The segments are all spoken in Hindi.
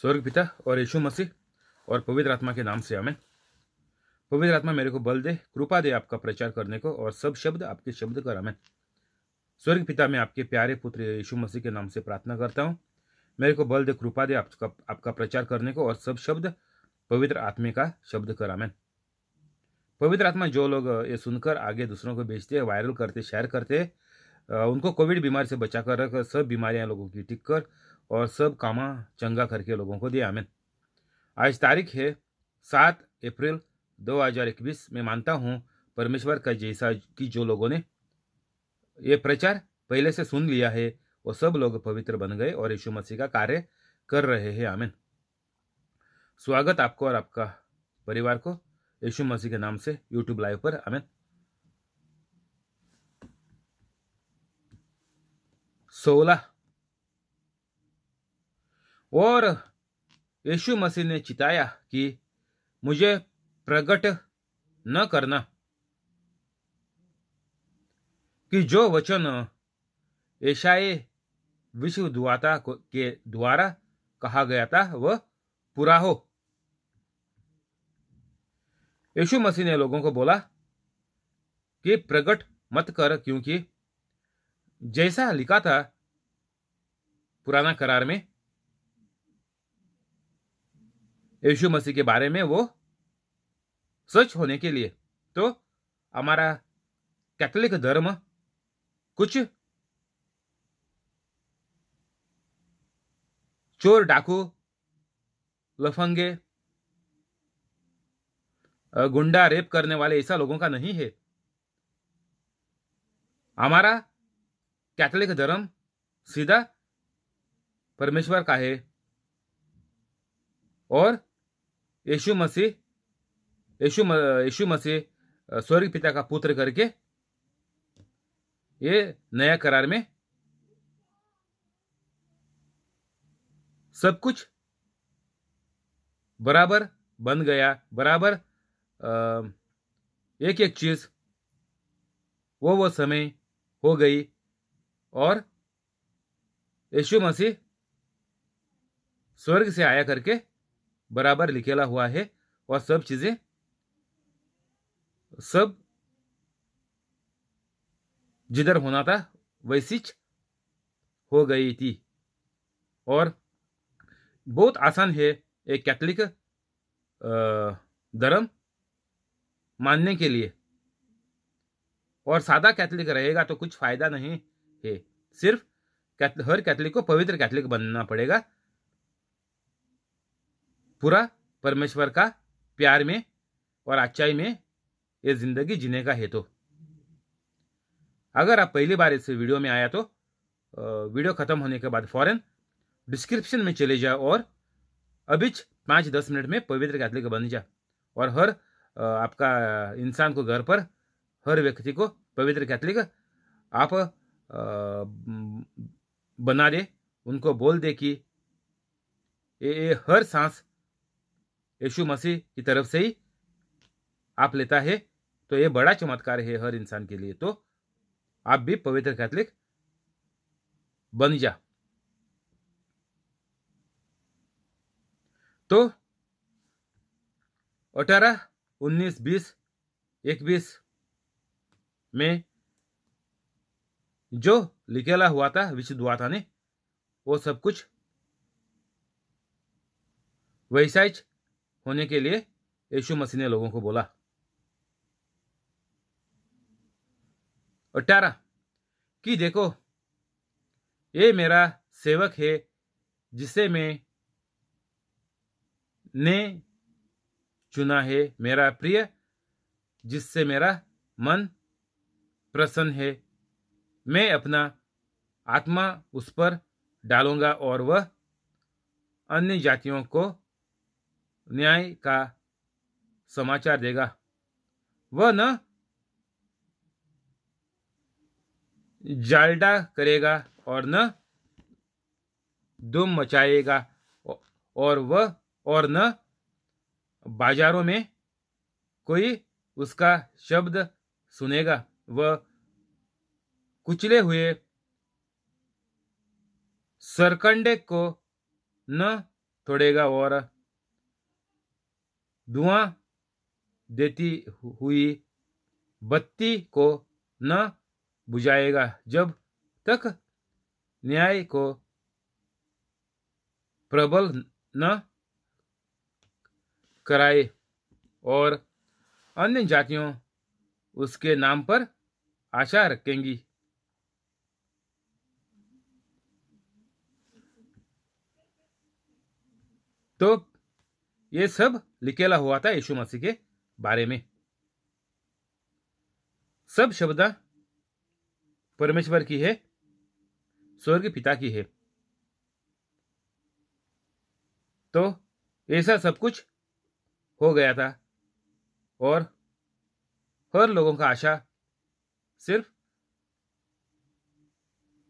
स्वर्ग पिता और यीशु मसीह और पवित्र आत्मा के नाम से हमें पवित्र आत्मा मेरे को बल दे कृपा दे आपका प्रचार करने को और सब शब्द आपके शब्द कर हमें स्वर्ग पिता मैं आपके प्यारे पुत्र यीशु मसीह के नाम से प्रार्थना करता हूँ मेरे को बल दे कृपा दे आपका आपका प्रचार करने को और सब शब्द पवित्र आत्मा का शब्द कर हमें पवित्र आत्मा जो लोग ये सुनकर आगे दूसरों को बेचते हैं वायरल करते शेयर करते उनको कोविड बीमारी से बचा कर रख सब बीमारियां लोगों की टिक कर और सब कामा चंगा करके लोगों को दिया आमिन आज तारीख है सात अप्रैल दो हजार इक्कीस मैं मानता हूँ परमेश्वर का जैसा कि जो लोगों ने ये प्रचार पहले से सुन लिया है वो सब लोग पवित्र बन गए और यीशु मसीह का कार्य कर रहे हैं आमिन स्वागत आपको और आपका परिवार को यीशु मसीह के नाम से यूट्यूब लाइव पर आमिन सोलह और यीशु मसीह ने चिताया कि मुझे प्रकट न करना कि जो वचन ऐशाए विश्व दुआता के द्वारा कहा गया था वह पूरा हो यीशु मसीह ने लोगों को बोला कि प्रकट मत कर क्योंकि जैसा लिखा था पुराना करार में यीशु मसीह के बारे में वो सच होने के लिए तो हमारा कैथोलिक धर्म कुछ चोर डाकू लफंगे गुंडा रेप करने वाले ऐसा लोगों का नहीं है हमारा कैथोलिक धर्म सीधा परमेश्वर का है और यशु मसीह यशु यशु मसीह स्वर्ग पिता का पुत्र करके ये नया करार में सब कुछ बराबर बन गया बराबर एक एक चीज वो वो समय हो गई और यशु मसीह स्वर्ग से आया करके बराबर लिखेला हुआ है और सब चीजें सब जिधर होना था वैसी हो गई थी और बहुत आसान है एक कैथलिक धर्म मानने के लिए और सादा कैथलिक रहेगा तो कुछ फायदा नहीं है सिर्फ हर कैथलिक को पवित्र कैथलिक बनना पड़ेगा पूरा परमेश्वर का प्यार में और अच्छाई में ये जिंदगी जीने का हेतु तो। अगर आप पहली बार इस वीडियो में आया तो वीडियो ख़त्म होने के बाद फ़ौरन डिस्क्रिप्शन में चले जाओ और अभी पाँच दस मिनट में पवित्र कैथलिक बन जा और हर आपका इंसान को घर पर हर व्यक्ति को पवित्र कैथलिक आप बना दे उनको बोल दे कि ये हर सांस यशु मसीह की तरफ से ही आप लेता है तो ये बड़ा चमत्कार है हर इंसान के लिए तो आप भी पवित्र कैथलिक बन जा तो अठारह उन्नीस बीस इक्कीस में जो लिखेला हुआ था विशुद्ध था ने वो सब कुछ वैसाइज होने के लिए यशु मसीह ने लोगों को बोला अट्ठारह कि देखो ये मेरा सेवक है जिसे मैं ने चुना है मेरा प्रिय जिससे मेरा मन प्रसन्न है मैं अपना आत्मा उस पर डालूंगा और वह अन्य जातियों को न्याय का समाचार देगा वह न जालडा करेगा और न दुम मचाएगा और वह और न बाजारों में कोई उसका शब्द सुनेगा वह कुचले हुए सरकंडे को न तोड़ेगा और धुआं देती हुई बत्ती को न बुझाएगा जब तक न्याय को प्रबल न कराए और अन्य जातियों उसके नाम पर आशा रखेंगी तो ये सब लिखेला हुआ था यीशु मसीह के बारे में सब शब्द परमेश्वर की है स्वर्ग पिता की है तो ऐसा सब कुछ हो गया था और हर लोगों का आशा सिर्फ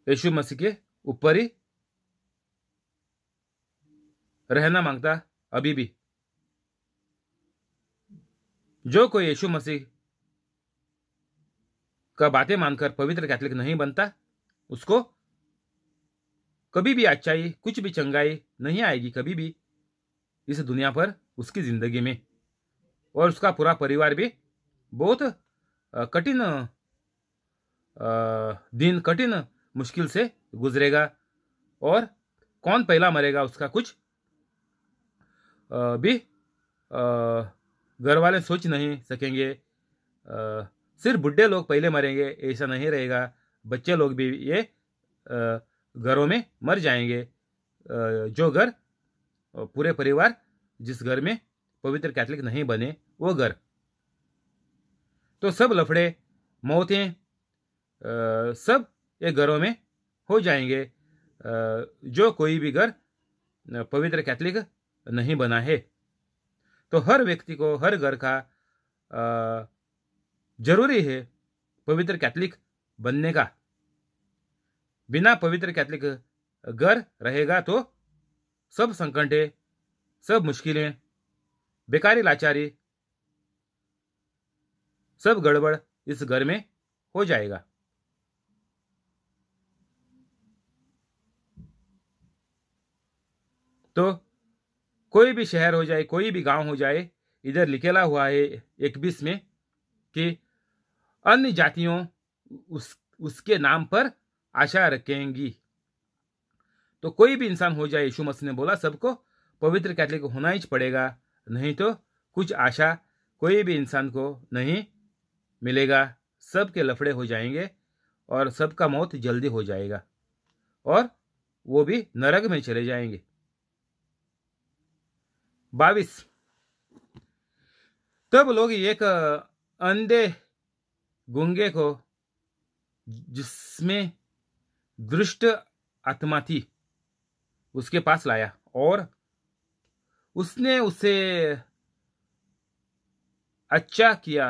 यशु मसीह के ऊपर ही रहना मांगता अभी भी जो कोई यीशु मसीह का बातें मानकर पवित्र कैथलिक नहीं बनता उसको कभी भी अच्छाई कुछ भी चंगाई नहीं आएगी कभी भी इस दुनिया पर उसकी ज़िंदगी में और उसका पूरा परिवार भी बहुत कठिन दिन कठिन मुश्किल से गुजरेगा और कौन पहला मरेगा उसका कुछ भी घर वाले सोच नहीं सकेंगे आ, सिर्फ बुढ़े लोग पहले मरेंगे ऐसा नहीं रहेगा बच्चे लोग भी ये घरों में मर जाएंगे आ, जो घर पूरे परिवार जिस घर में पवित्र कैथलिक नहीं बने वो घर तो सब लफड़े मौतें सब ये घरों में हो जाएंगे आ, जो कोई भी घर पवित्र कैथलिक नहीं बना है तो हर व्यक्ति को हर घर का जरूरी है पवित्र कैथलिक बनने का बिना पवित्र कैथलिक घर रहेगा तो सब संकटे सब मुश्किलें बेकारी लाचारी सब गड़बड़ इस घर में हो जाएगा तो कोई भी शहर हो जाए कोई भी गांव हो जाए इधर लिखेला हुआ है एक बीस में कि अन्य जातियों उस उसके नाम पर आशा रखेंगी तो कोई भी इंसान हो जाए यीशु मसीह ने बोला सबको पवित्र कैथलिक होना ही पड़ेगा नहीं तो कुछ आशा कोई भी इंसान को नहीं मिलेगा सबके लफड़े हो जाएंगे और सबका मौत जल्दी हो जाएगा और वो भी नरक में चले जाएंगे बाईस तब लोग एक अंधे गुंगे को जिसमें दृष्ट आत्मा थी उसके पास लाया और उसने उसे अच्छा किया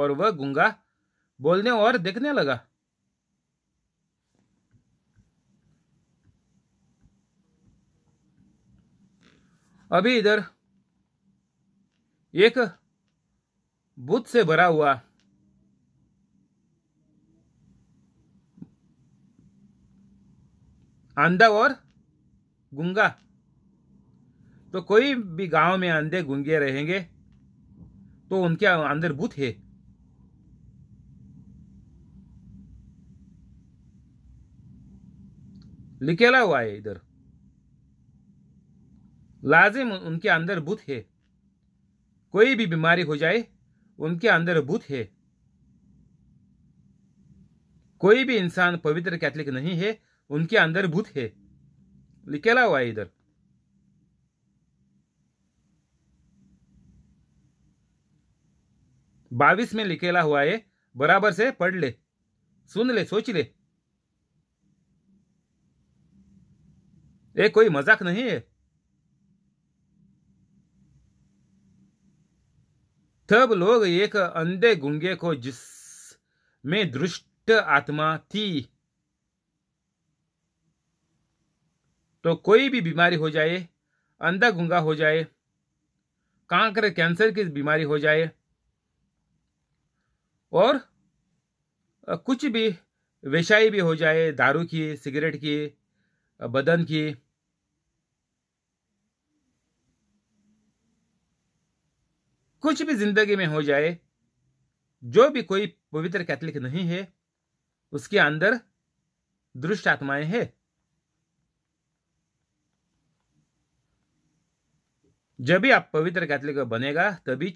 और वह गुंगा बोलने और देखने लगा अभी इधर एक बुत से भरा हुआ अंधा और गुंगा तो कोई भी गांव में अंधे गुंगे रहेंगे तो उनके अंदर बुत है लिखेला हुआ है इधर लाजिम उनके अंदर बुध है कोई भी बीमारी हो जाए उनके अंदर बुध है कोई भी इंसान पवित्र कैथलिक नहीं है उनके अंदर भूत है लिखेला हुआ है इधर बाविस में लिखेला हुआ है बराबर से पढ़ ले सुन ले सोच ले ये कोई मजाक नहीं है तब लोग एक अंधे गुंगे को जिस में दुष्ट आत्मा थी तो कोई भी बीमारी हो जाए अंधा गुंगा हो जाए कांकर कैंसर की बीमारी हो जाए और कुछ भी वेशाई भी हो जाए दारू की सिगरेट की बदन की कुछ भी जिंदगी में हो जाए जो भी कोई पवित्र कैथलिक नहीं है उसके अंदर दुष्ट आत्माएं हैं जब भी आप पवित्र कैथलिक बनेगा तभी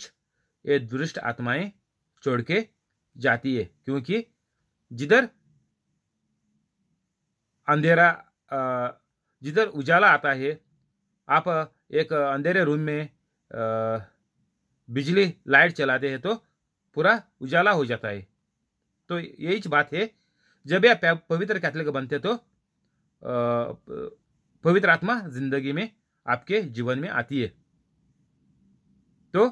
ये दुष्ट आत्माएं छोड़ के जाती है क्योंकि जिधर अंधेरा जिधर उजाला आता है आप एक अंधेरे रूम में बिजली लाइट चलाते हैं तो पूरा उजाला हो जाता है तो यही बात है जब आप पवित्र कैथलिक बनते तो पवित्र आत्मा जिंदगी में आपके जीवन में आती है तो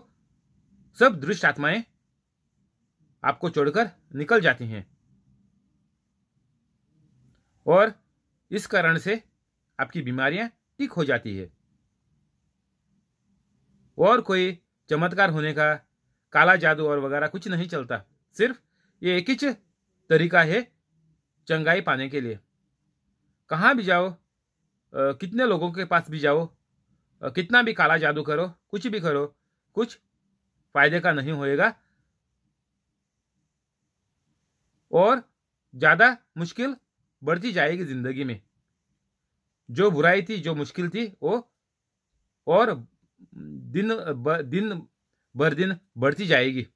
सब दृष्ट आत्माएं आपको छोड़कर निकल जाती हैं और इस कारण से आपकी बीमारियां ठीक हो जाती है और कोई चमत्कार होने का काला जादू और वगैरह कुछ नहीं चलता सिर्फ ये एक ही तरीका है चंगाई पाने के लिए कहाँ भी जाओ कितने लोगों के पास भी जाओ कितना भी काला जादू करो कुछ भी करो कुछ फायदे का नहीं होएगा और ज़्यादा मुश्किल बढ़ती जाएगी ज़िंदगी में जो बुराई थी जो मुश्किल थी वो और दिन ब, दिन भर दिन बढ़ती जाएगी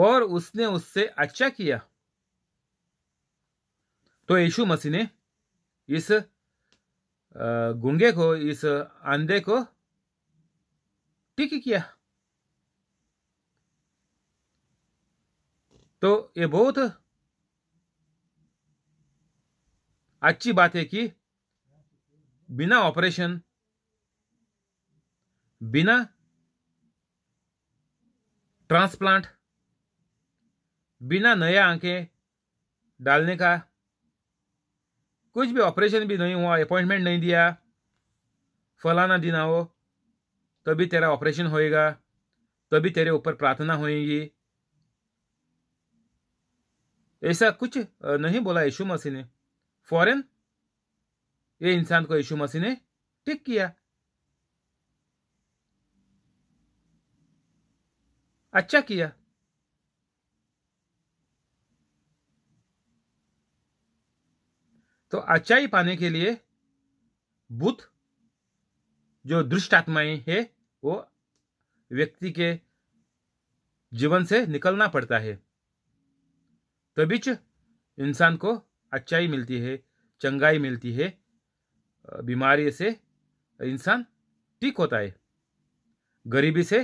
और उसने उससे अच्छा किया तो यीशु मसीह ने इस गुंगे को इस अंधे को ठीक किया तो ये बहुत अच्छी बात है कि बिना ऑपरेशन बिना ट्रांसप्लांट बिना नया आंखें डालने का कुछ भी ऑपरेशन भी नहीं हुआ अपॉइंटमेंट नहीं दिया फलाना दिन आओ तभी तेरा ऑपरेशन होएगा तभी तेरे ऊपर प्रार्थना होएगी ऐसा कुछ नहीं बोला यीशु मसीह ने फौरन ये इंसान को यीशु मसीह ने ठीक किया अच्छा किया तो अच्छाई पाने के लिए बुद्ध जो दुष्ट आत्माएं है वो व्यक्ति के जीवन से निकलना पड़ता है तभी तो इंसान को अच्छाई मिलती है चंगाई मिलती है बीमारी से इंसान ठीक होता है गरीबी से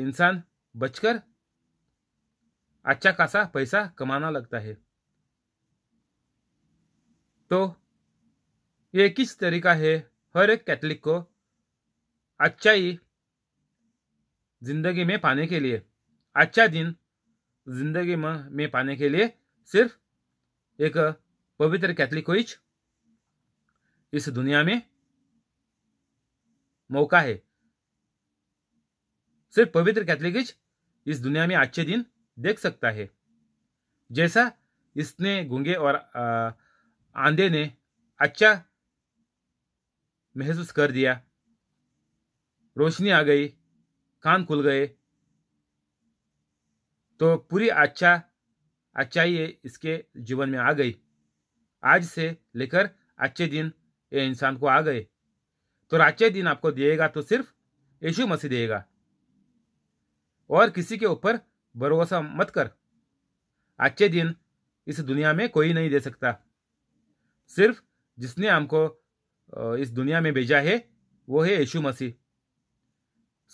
इंसान बचकर अच्छा खासा पैसा कमाना लगता है तो ये किस तरीका है हर एक कैथलिक को अच्छाई जिंदगी में पाने के लिए अच्छा दिन जिंदगी में पाने के लिए सिर्फ एक पवित्र कैथलिक इच इस दुनिया में मौका है सिर्फ पवित्र कैथलिक इस दुनिया में आज के दिन देख सकता है जैसा इसने गुंगे और आंधे ने अच्छा महसूस कर दिया रोशनी आ गई कान खुल गए तो पूरी अच्छा अच्छाई इसके जीवन में आ गई आज से लेकर अच्छे दिन ये इंसान को आ गए तो अच्छे दिन आपको देगा तो सिर्फ यीशु मसीह देगा और किसी के ऊपर भरोसा मत कर अच्छे दिन इस दुनिया में कोई नहीं दे सकता सिर्फ जिसने हमको इस दुनिया में भेजा है वो है यीशु मसीह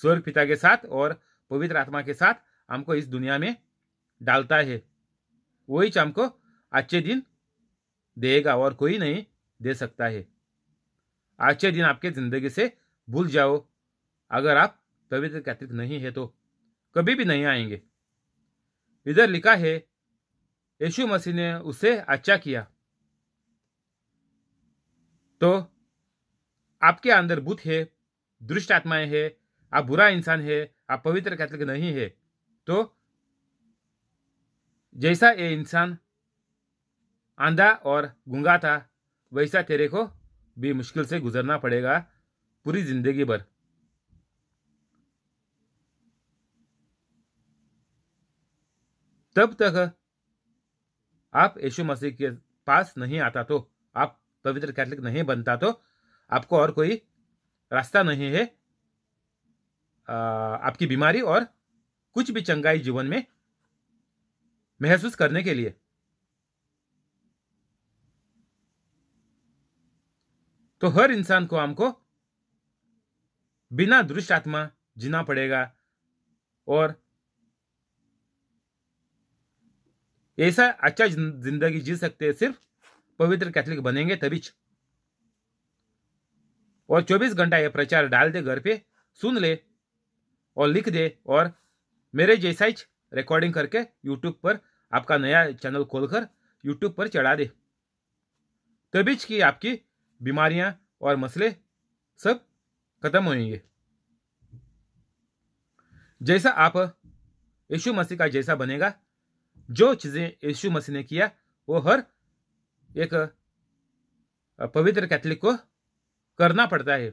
स्वर्ग पिता के साथ और पवित्र आत्मा के साथ हमको इस दुनिया में डालता है वही हमको अच्छे दिन देगा और कोई नहीं दे सकता है अच्छे दिन आपके ज़िंदगी से भूल जाओ अगर आप तबीयत कैथलिक नहीं है तो कभी भी नहीं आएंगे इधर लिखा है यशु मसीह ने उसे अच्छा किया तो आपके अंदर बुत है दुष्ट आत्माएं है आप बुरा इंसान है आप पवित्र कैथलिक नहीं है तो जैसा ये इंसान आंधा और गुंगा था वैसा तेरे को भी मुश्किल से गुजरना पड़ेगा पूरी जिंदगी भर तब तक आप यशु मसीह के पास नहीं आता तो आप पवित्र कैथलिक नहीं बनता तो आपको और कोई रास्ता नहीं है आपकी बीमारी और कुछ भी चंगाई जीवन में महसूस करने के लिए तो हर इंसान को हमको बिना दृष्ट आत्मा जीना पड़ेगा और ऐसा अच्छा जिंदगी जी सकते हैं सिर्फ पवित्र कैथलिक बनेंगे तभी और 24 घंटा ये प्रचार डाल दे घर पे सुन ले और लिख दे और मेरे जैसा ही रिकॉर्डिंग करके यूट्यूब पर आपका नया चैनल खोलकर यूट्यूब पर चढ़ा दे तभी तो की आपकी बीमारियां और मसले सब खत्म होंगे जैसा आप यीशु मसीह का जैसा बनेगा जो चीज़ें यीशु मसीह ने किया वो हर एक पवित्र कैथलिक को करना पड़ता है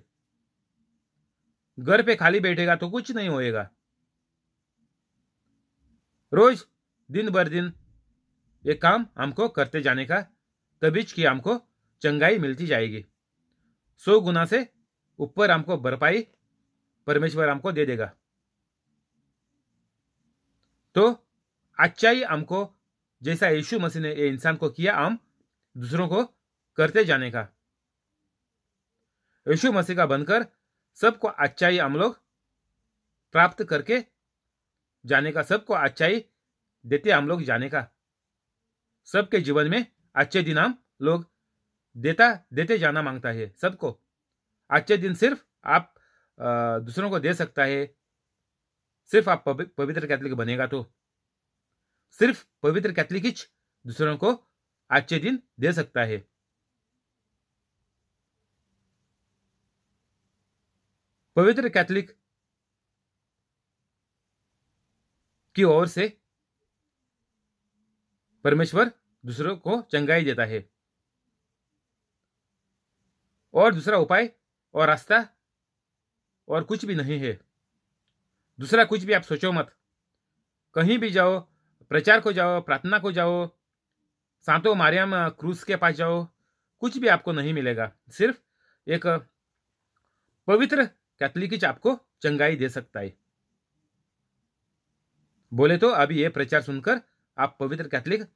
घर पे खाली बैठेगा तो कुछ नहीं होएगा रोज दिन बर दिन ये काम हमको करते जाने का तबीज की हमको चंगाई मिलती जाएगी सौ गुना से ऊपर हमको भरपाई परमेश्वर हमको दे देगा तो अच्छाई हमको जैसा यीशु मसीह ने ये इंसान को किया हम दूसरों को करते जाने का यीशु मसीह का बनकर सबको अच्छाई हम लोग प्राप्त करके जाने का सबको अच्छाई देते हम लोग जाने का सबके जीवन में अच्छे दिन हम लोग देता देते जाना मांगता है सबको अच्छे दिन सिर्फ आप दूसरों को दे सकता है सिर्फ आप पवित्र कैथलिक बनेगा तो सिर्फ पवित्र कैथलिक ही दूसरों को अच्छे दिन दे सकता है पवित्र कैथलिक की ओर से परमेश्वर दूसरों को चंगाई देता है और दूसरा उपाय और रास्ता और कुछ भी नहीं है दूसरा कुछ भी आप सोचो मत कहीं भी जाओ प्रचार को जाओ प्रार्थना को जाओ सांतो मारियम क्रूस के पास जाओ कुछ भी आपको नहीं मिलेगा सिर्फ एक पवित्र कैथलिक आपको चंगाई दे सकता है बोले तो अभी ये प्रचार सुनकर आप पवित्र कैथलिक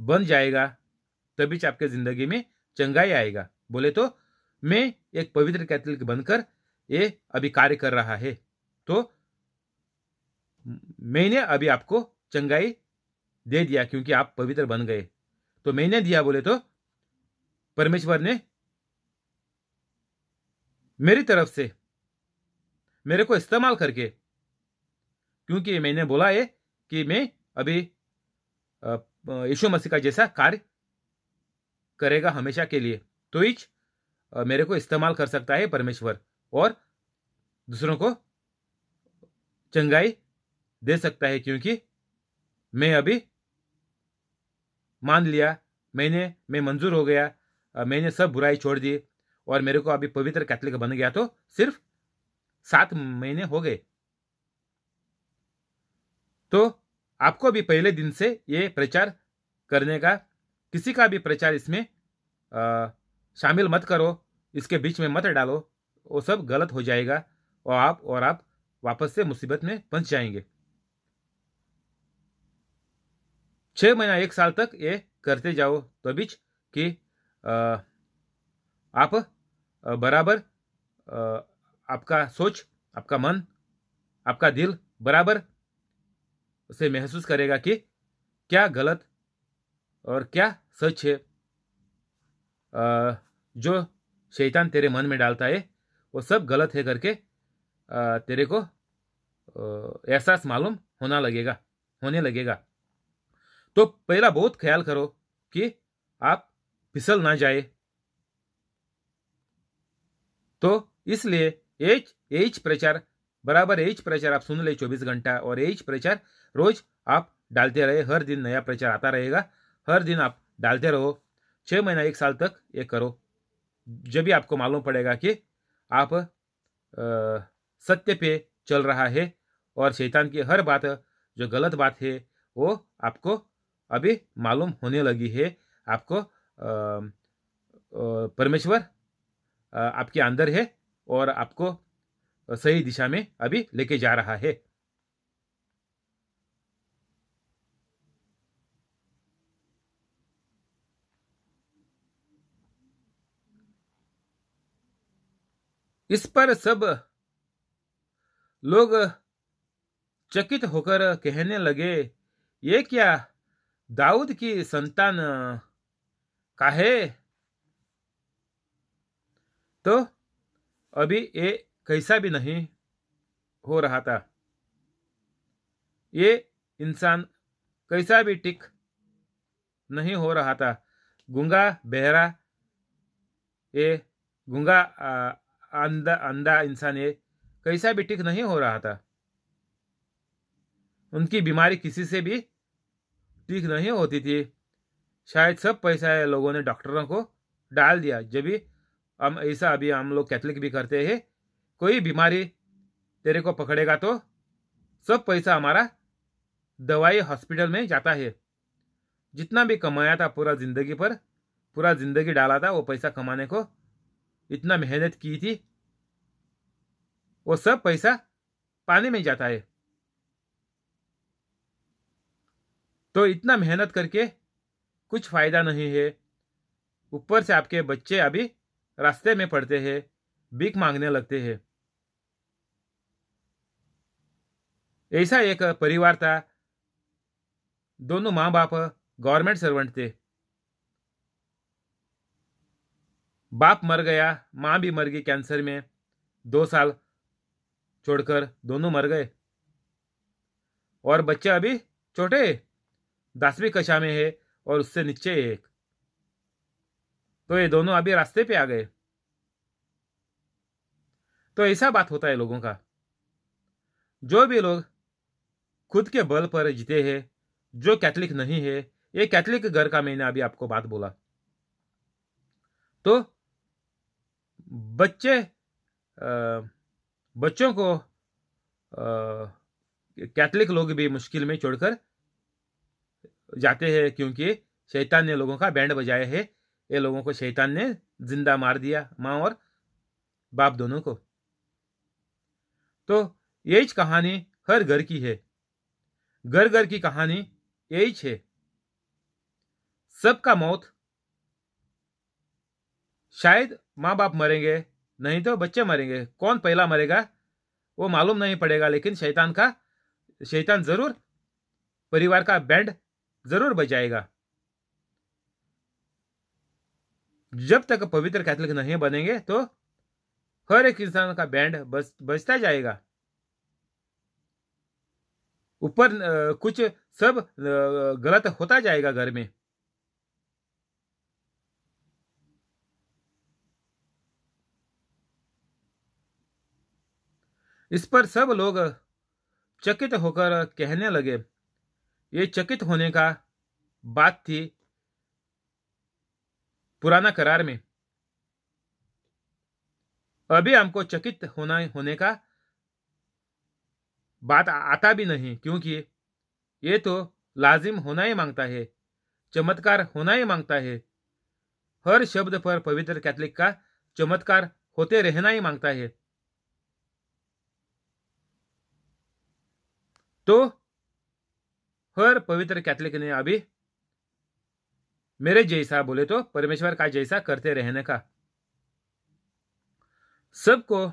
बन जाएगा तभी आपके जिंदगी में चंगाई आएगा बोले तो मैं एक पवित्र कैथलिक बनकर ये अभी कार्य कर रहा है तो मैंने अभी आपको चंगाई दे दिया क्योंकि आप पवित्र बन गए तो मैंने दिया बोले तो परमेश्वर ने मेरी तरफ से मेरे को इस्तेमाल करके क्योंकि मैंने बोला है कि मैं अभी यीशु मसीह का जैसा कार्य करेगा हमेशा के लिए तो इच मेरे को इस्तेमाल कर सकता है परमेश्वर और दूसरों को चंगाई दे सकता है क्योंकि मैं अभी मान लिया मैंने मैं मंजूर हो गया मैंने सब बुराई छोड़ दी और मेरे को अभी पवित्र कैथलिक बन गया तो सिर्फ सात महीने हो गए तो आपको भी पहले दिन से ये प्रचार करने का किसी का भी प्रचार इसमें शामिल मत करो इसके बीच में मत डालो वो सब गलत हो जाएगा और आप और आप वापस से मुसीबत में पहुंच जाएंगे छह महीना एक साल तक ये करते जाओ तो बीच कि आप बराबर आपका सोच आपका मन आपका दिल बराबर उसे महसूस करेगा कि क्या गलत और क्या सच है जो शैतान तेरे मन में डालता है वो सब गलत है करके तेरे को एहसास मालूम होना लगेगा होने लगेगा तो पहला बहुत ख्याल करो कि आप फिसल ना जाए तो इसलिए एच एच प्रचार बराबर एच प्रचार आप सुन ले चौबीस घंटा और एच प्रचार रोज आप डालते रहे हर दिन नया प्रचार आता रहेगा हर दिन आप डालते रहो छः महीना एक साल तक ये करो जब भी आपको मालूम पड़ेगा कि आप आ, सत्य पे चल रहा है और शैतान की हर बात जो गलत बात है वो आपको अभी मालूम होने लगी है आपको परमेश्वर आपके अंदर है और आपको सही दिशा में अभी लेके जा रहा है इस पर सब लोग चकित होकर कहने लगे ये क्या दाऊद की संतान का है तो अभी ये कैसा भी नहीं हो रहा था ये इंसान कैसा भी टिक नहीं हो रहा था गुंगा बहरा ये गुंगा अंधा अंधा इंसान है कैसा भी ठीक नहीं हो रहा था उनकी बीमारी किसी से भी ठीक नहीं होती थी शायद सब पैसा लोगों ने डॉक्टरों को डाल दिया जब भी हम ऐसा अभी हम लोग कैथलिक भी करते हैं कोई बीमारी तेरे को पकड़ेगा तो सब पैसा हमारा दवाई हॉस्पिटल में जाता है जितना भी कमाया था पूरा ज़िंदगी पर पूरा ज़िंदगी डाला था वो पैसा कमाने को इतना मेहनत की थी वो सब पैसा पानी में जाता है तो इतना मेहनत करके कुछ फायदा नहीं है ऊपर से आपके बच्चे अभी रास्ते में पड़ते हैं भीख मांगने लगते हैं ऐसा एक परिवार था दोनों माँ बाप गवर्नमेंट सर्वेंट थे बाप मर गया माँ भी मर गई कैंसर में दो साल छोड़कर दोनों मर गए और बच्चे अभी छोटे दसवीं कक्षा में है और उससे नीचे एक तो ये दोनों अभी रास्ते पे आ गए तो ऐसा बात होता है लोगों का जो भी लोग खुद के बल पर जीते हैं जो कैथलिक नहीं है ये कैथलिक घर का मैंने अभी आपको बात बोला तो बच्चे बच्चों को कैथलिक लोग भी मुश्किल में छोड़कर जाते हैं क्योंकि शैतान ने लोगों का बैंड बजाया है ये लोगों को शैतान ने जिंदा मार दिया माँ और बाप दोनों को तो यही कहानी हर घर की है घर घर की कहानी यही है सबका मौत शायद माँ बाप मरेंगे नहीं तो बच्चे मरेंगे कौन पहला मरेगा वो मालूम नहीं पड़ेगा लेकिन शैतान का शैतान जरूर परिवार का बैंड जरूर बजाएगा जब तक पवित्र कैथलिक नहीं बनेंगे तो हर एक इंसान का बैंड बज बजता जाएगा ऊपर कुछ सब गलत होता जाएगा घर में इस पर सब लोग चकित होकर कहने लगे ये चकित होने का बात थी पुराना करार में अभी हमको चकित होना होने का बात आता भी नहीं क्योंकि ये तो लाजिम होना ही मांगता है चमत्कार होना ही मांगता है हर शब्द पर पवित्र कैथलिक का चमत्कार होते रहना ही मांगता है तो हर पवित्र कैथलिक ने अभी मेरे जैसा बोले तो परमेश्वर का जैसा करते रहने का सबको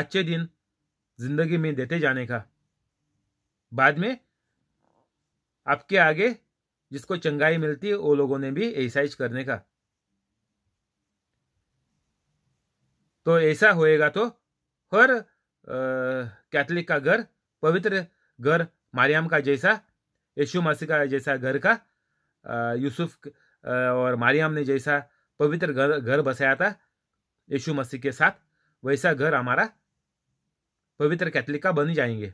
अच्छे दिन जिंदगी में देते जाने का बाद में आपके आगे जिसको चंगाई मिलती है वो लोगों ने भी ऐसा ही करने का तो ऐसा होएगा तो हर कैथलिक का घर पवित्र घर मारियम का जैसा यशु मसीह का जैसा घर का यूसुफ और मारियम ने जैसा पवित्र घर घर बसाया था यशु मसीह के साथ वैसा घर हमारा पवित्र कैथलिक का बन जाएंगे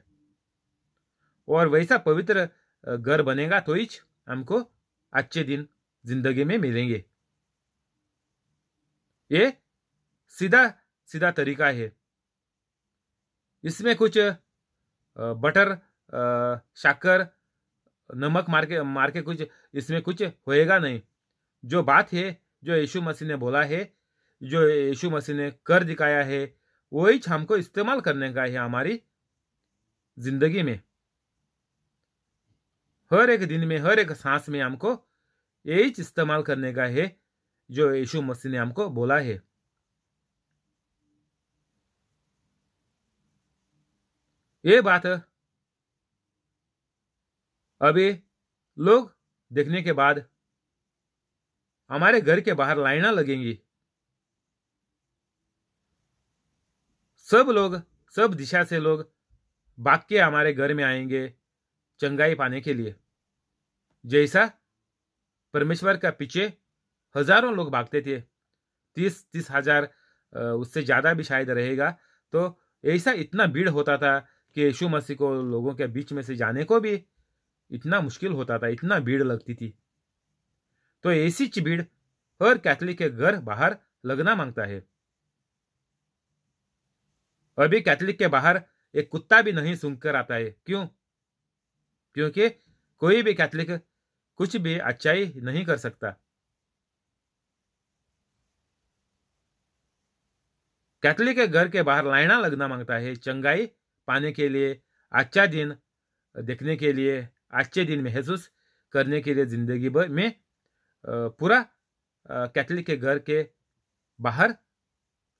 और वैसा पवित्र घर बनेगा तो ही हमको अच्छे दिन जिंदगी में मिलेंगे ये सीधा सीधा तरीका है इसमें कुछ बटर शक्कर नमक मार के मार के कुछ इसमें कुछ होएगा नहीं जो बात है जो यीशु मसीह ने बोला है जो यीशु मसीह ने कर दिखाया है वही हमको इस्तेमाल करने का है हमारी जिंदगी में हर एक दिन में हर एक सांस में हमको यही इस्तेमाल करने का है जो यीशु मसीह ने हमको बोला है ये बात अभी लोग देखने के बाद हमारे घर के बाहर लाइना लगेंगी सब लोग सब दिशा से लोग भाग के हमारे घर में आएंगे चंगाई पाने के लिए जैसा परमेश्वर का पीछे हजारों लोग भागते थे तीस तीस हजार उससे ज़्यादा भी शायद रहेगा तो ऐसा इतना भीड़ होता था कि यीशु मसीह को लोगों के बीच में से जाने को भी इतना मुश्किल होता था इतना भीड़ लगती थी तो ऐसी भीड़ हर कैथलिक के घर बाहर लगना मांगता है अभी कैथलिक के बाहर एक कुत्ता भी नहीं सुनकर आता है क्यों क्योंकि कोई भी कैथलिक कुछ भी अच्छाई नहीं कर सकता कैथलिक के घर के बाहर लाइना लगना मांगता है चंगाई पाने के लिए अच्छा दिन देखने के लिए अच्छे दिन महसूस करने के लिए ज़िंदगी भर में पूरा कैथलिक के घर के बाहर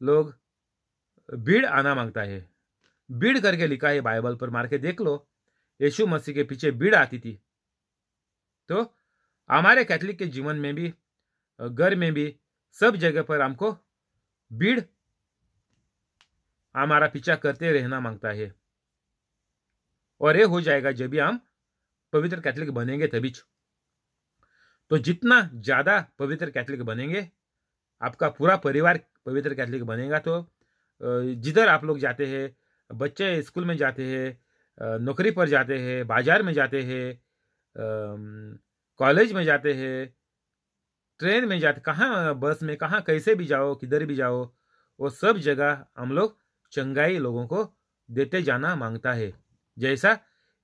लोग भीड़ आना मांगता है भीड़ करके लिखा है बाइबल पर मार के देख लो यीशु मसीह के पीछे भीड़ आती थी तो हमारे कैथलिक के जीवन में भी घर में भी सब जगह पर हमको भीड़ हमारा पीछा करते रहना मांगता है और ये हो जाएगा जब भी हम पवित्र कैथलिक बनेंगे तभी तो जितना ज़्यादा पवित्र कैथलिक बनेंगे आपका पूरा परिवार पवित्र कैथलिक बनेगा तो जिधर आप लोग जाते हैं बच्चे स्कूल में जाते हैं नौकरी पर जाते हैं बाजार में जाते हैं कॉलेज में जाते हैं ट्रेन में जाते कहाँ बस में कहाँ कैसे भी जाओ किधर भी जाओ वो सब जगह हम लोग चंगाई लोगों को देते जाना मांगता है जैसा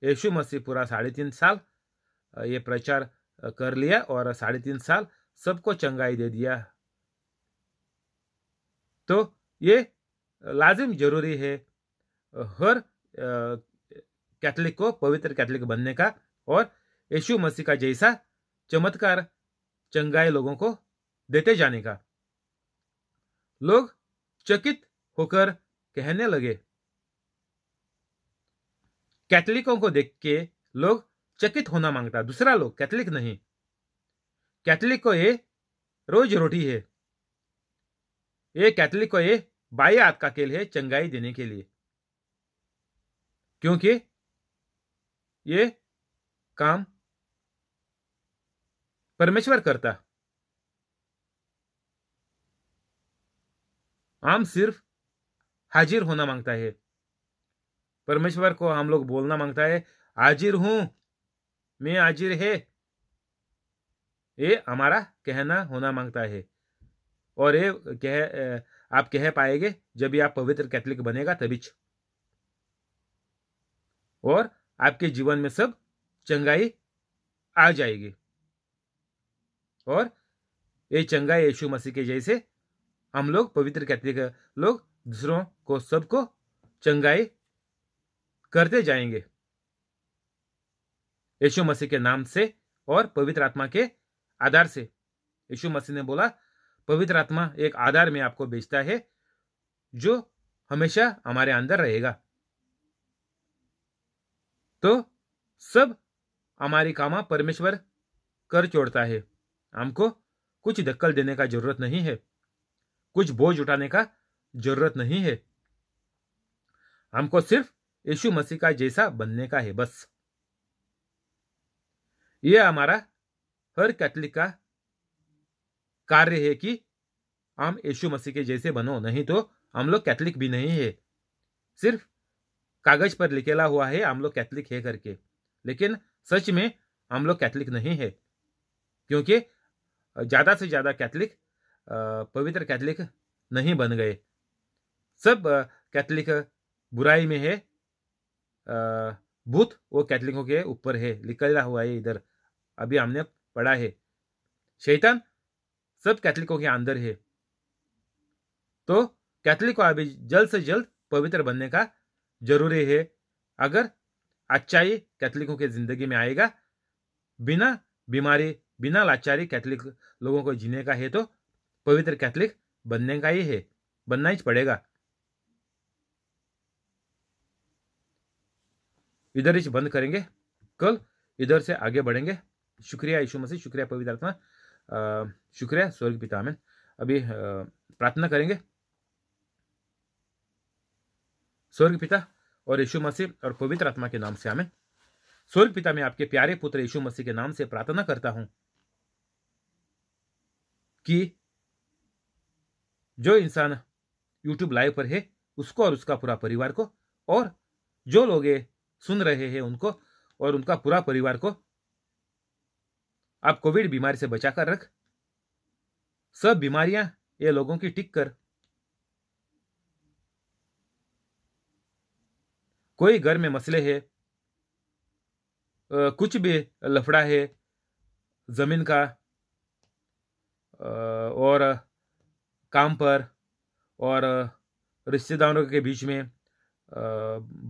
यशु मसीह पूरा साढ़े तीन साल ये प्रचार कर लिया और साढ़े तीन साल सबको चंगाई दे दिया तो ये लाजिम जरूरी है हर कैथलिक को पवित्र कैथलिक बनने का और यशु मसीह का जैसा चमत्कार चंगाई लोगों को देते जाने का लोग चकित होकर कहने लगे कैथलिकों को देख के लोग चकित होना मांगता दूसरा लोग कैथलिक नहीं कैथलिक को ये रोज रोटी है ये कैथलिक को ये बाई हाथ का खेल है चंगाई देने के लिए क्योंकि ये काम परमेश्वर करता आम सिर्फ हाजिर होना मांगता है परमेश्वर को हम लोग बोलना मांगता है हाजिर हूं मैं हाजिर है ये हमारा कहना होना मांगता है और ये कह आप कह पाएंगे जब भी आप पवित्र कैथलिक बनेगा तभी और आपके जीवन में सब चंगाई आ जाएगी और ये चंगाई यीशु मसीह के जैसे हम लोग पवित्र कैथलिक लोग दूसरों को सबको चंगाई करते जाएंगे यशु मसीह के नाम से और पवित्र आत्मा के आधार से यशु मसीह ने बोला पवित्र आत्मा एक आधार में आपको बेचता है जो हमेशा हमारे अंदर रहेगा तो सब हमारी कामा परमेश्वर कर छोड़ता है हमको कुछ दक्कल देने का जरूरत नहीं है कुछ बोझ उठाने का जरूरत नहीं है हमको सिर्फ यीशु मसीह का जैसा बनने का है बस ये हमारा हर कैथलिक का कार्य है कि हम यीशु मसीह के जैसे बनो नहीं तो हम लोग कैथलिक भी नहीं है सिर्फ कागज पर लिखेला हुआ है हम लोग कैथलिक है करके लेकिन सच में हम लोग कैथलिक नहीं है क्योंकि ज़्यादा से ज़्यादा कैथलिक पवित्र कैथलिक नहीं बन गए सब कैथलिक बुराई में है बुथ वो कैथलिकों के ऊपर है निकला हुआ है इधर अभी हमने पढ़ा है शैतान सब कैथलिकों के अंदर है तो कैथलिक को अभी जल्द से जल्द पवित्र बनने का जरूरी है अगर अच्छाई कैथलिकों के जिंदगी में आएगा बिना बीमारी बिना लाचारी कैथलिक लोगों को जीने का है तो पवित्र कैथलिक बनने का ही है बनना ही पड़ेगा इधर ही बंद करेंगे कल इधर से आगे बढ़ेंगे शुक्रिया यीशु मसीह शुक्रिया पवित्र आत्मा शुक्रिया स्वर्ग पिता में अभी प्रार्थना करेंगे स्वर्ग पिता और यीशु मसीह और पवित्र आत्मा के नाम से आमें स्वर्ग पिता में आपके प्यारे पुत्र यीशु मसीह के नाम से प्रार्थना करता हूं कि जो इंसान यूट्यूब लाइव पर है उसको और उसका पूरा परिवार को और जो लोग सुन रहे हैं उनको और उनका पूरा परिवार को आप कोविड बीमारी से बचा कर रख सब बीमारियां ये लोगों की टिक कर कोई घर में मसले है कुछ भी लफड़ा है जमीन का और काम पर और रिश्तेदारों के बीच में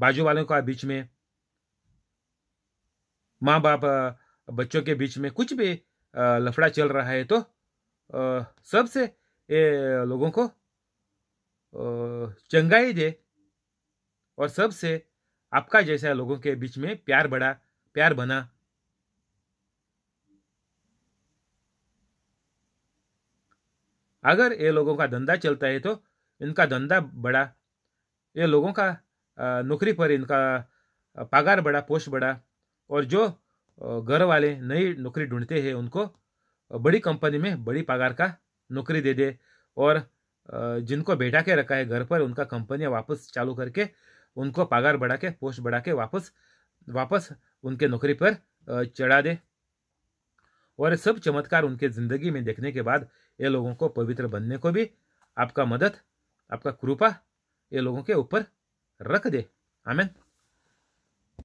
बाजू वालों का बीच में माँ बाप बच्चों के बीच में कुछ भी लफड़ा चल रहा है तो सबसे ये लोगों को चंगाई दे और सबसे आपका जैसा लोगों के बीच में प्यार बढ़ा प्यार बना अगर ये लोगों का धंधा चलता है तो इनका धंधा बढ़ा ये लोगों का नौकरी पर इनका पगार बढ़ा पोस्ट बढ़ा और जो घर वाले नई नौकरी ढूंढते हैं उनको बड़ी कंपनी में बड़ी पगार का नौकरी दे दे और जिनको बैठा के रखा है घर पर उनका कंपनियाँ वापस चालू करके उनको पगार बढ़ा के पोस्ट बढ़ा के वापस वापस उनके नौकरी पर चढ़ा दे और सब चमत्कार उनके ज़िंदगी में देखने के बाद ये लोगों को पवित्र बनने को भी आपका मदद आपका कृपा ये लोगों के ऊपर रख दे आमेन